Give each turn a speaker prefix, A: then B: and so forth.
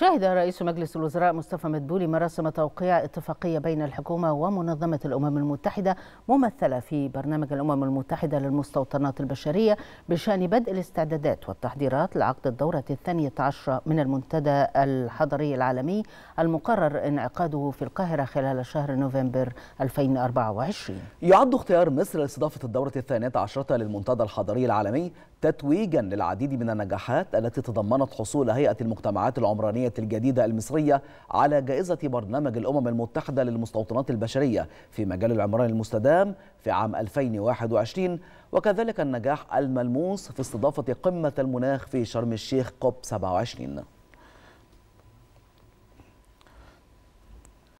A: شهد رئيس مجلس الوزراء مصطفى مدبولي مراسم توقيع اتفاقية بين الحكومة ومنظمة الأمم المتحدة ممثلة في برنامج الأمم المتحدة للمستوطنات البشرية بشأن بدء الاستعدادات والتحضيرات لعقد الدورة الثانية عشرة من المنتدى الحضري العالمي المقرر انعقاده في القاهرة خلال شهر نوفمبر 2024
B: يعد اختيار مصر لاستضافة الدورة الثانية عشرة للمنتدى الحضري العالمي تتويجا للعديد من النجاحات التي تضمنت حصول هيئة المجتمعات العمرانية الجديدة المصرية على جائزة برنامج الأمم المتحدة للمستوطنات البشرية في مجال العمران المستدام في عام 2021 وكذلك النجاح الملموس في استضافة قمة المناخ في شرم الشيخ كوب 27